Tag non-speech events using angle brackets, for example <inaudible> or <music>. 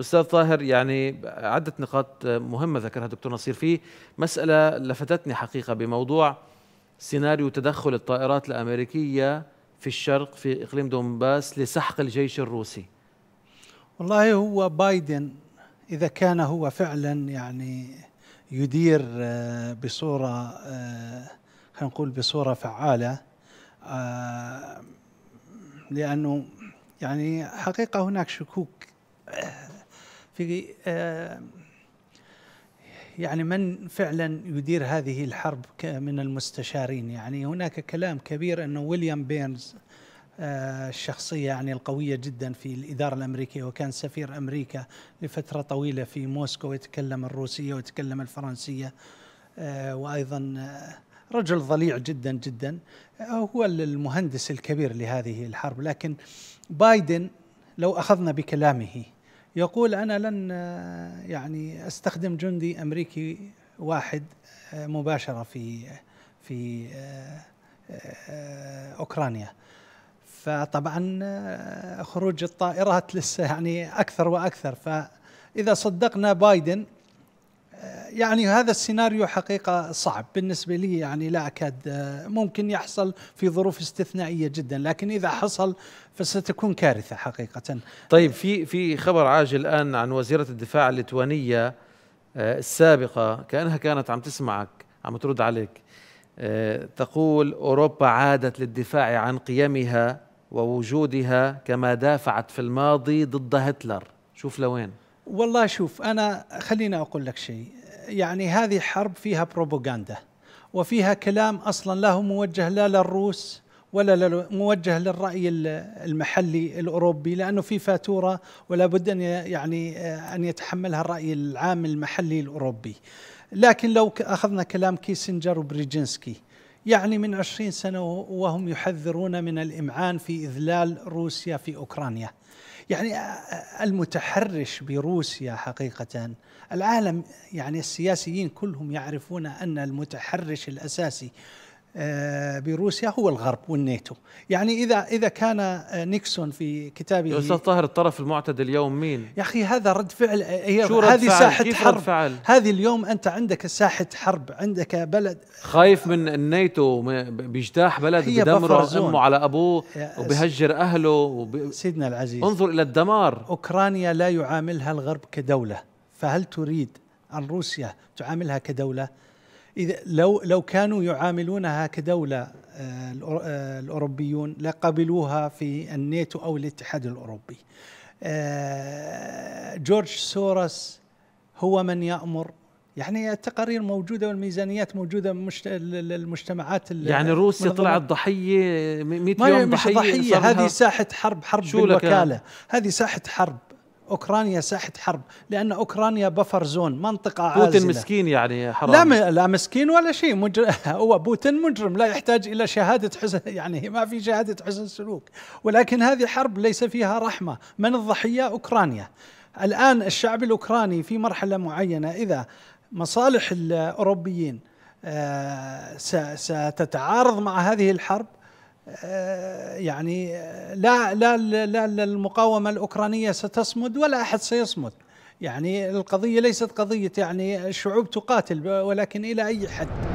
استاذ طاهر يعني عده نقاط مهمه ذكرها دكتور نصير في مساله لفتتني حقيقه بموضوع سيناريو تدخل الطائرات الامريكيه في الشرق في اقليم دونباس لسحق الجيش الروسي والله هو بايدن اذا كان هو فعلا يعني يدير آه، بصوره آه، خلينا نقول بصوره فعاله آه، لانه يعني حقيقه هناك شكوك في آه، يعني من فعلا يدير هذه الحرب من المستشارين يعني هناك كلام كبير أن ويليام بيرنز آه، الشخصية يعني القوية جدا في الإدارة الأمريكية وكان سفير أمريكا لفترة طويلة في موسكو يتكلم الروسية ويتكلم الفرنسية آه، وأيضا رجل ضليع جدا جدا هو المهندس الكبير لهذه الحرب لكن بايدن لو أخذنا بكلامه يقول انا لن يعني استخدم جندي امريكي واحد آه، مباشره في في آه، آه، اوكرانيا فطبعا خروج الطائرات لسه يعني اكثر واكثر فاذا صدقنا بايدن يعني هذا السيناريو حقيقة صعب بالنسبة لي يعني لا أكاد آه، ممكن يحصل في ظروف استثنائية جدا لكن إذا نعم. حصل فستكون كارثة حقيقة طيب في في خبر عاجل الآن عن وزيرة الدفاع الليتوانية آه، السابقة كأنها كانت عم تسمعك عم ترد عليك آه، تقول أوروبا عادت للدفاع عن قيمها ووجودها كما دافعت في الماضي ضد هتلر شوف لوين والله شوف انا خليني اقول لك شيء يعني هذه حرب فيها بروباغندا وفيها كلام اصلا لا هو موجه لا للروس ولا موجه للرأي المحلي الأوروبي لأنه في فاتورة ولا بد أن يعني آه، أن يتحملها الرأي العام المحلي الأوروبي لكن لو أخذنا كلام كيسنجر وبريجنسكي يعني من عشرين سنة وهم يحذرون من الإمعان في إذلال روسيا في أوكرانيا يعني المتحرش بروسيا حقيقة العالم يعني السياسيين كلهم يعرفون أن المتحرش الأساسي آه، بروسيا هو الغرب والنيتو يعني إذا إذا كان آه، نيكسون في كتابه أستاذ طاهر الطرف المعتدل اليوم مين؟ يا أخي هذا رد فعل آه، أيوة، شو رد هذه فعل؟ ساحة كيف حرب رد فعل؟ هذه اليوم أنت عندك ساحة حرب عندك بلد خايف من النيتو بيجتاح بلد بدمره أمه على أبوه وبهجر أهله وب... سيدنا العزيز انظر إلى الدمار أوكرانيا لا يعاملها الغرب كدولة فهل تريد أن روسيا تعاملها كدولة؟ إذا لو لو كانوا يعاملونها كدولة آه، آه، الأوروبيون لقبلوها في الناتو أو الاتحاد الأوروبي آه، جورج سورس هو من يأمر يعني التقارير موجوده والميزانيات موجوده مش المجتمعات يعني روسيا طلعت ضحيه 100 يوم ضحيه, ضحية هذه ساحه حرب حرب بالوكاله هذه ساحه حرب اوكرانيا ساحه حرب لان اوكرانيا بفر زون منطقه عازله بوتين مسكين يعني حرام لا م... لا مسكين ولا شيء مجر... <laughs> هو بوتين مجرم لا يحتاج الى شهاده حسن <laughs> يعني ما في شهاده حسن سلوك ولكن هذه حرب ليس فيها رحمه من الضحيه اوكرانيا الان الشعب الاوكراني في مرحله معينه اذا مصالح الاوروبيين آه، ستتعارض مع هذه الحرب آه، يعني آه، لا لا لا, لا المقاومه الاوكرانيه ستصمد ولا احد سيصمد يعني القضيه ليست قضيه يعني الشعوب تقاتل ولكن الى اي حد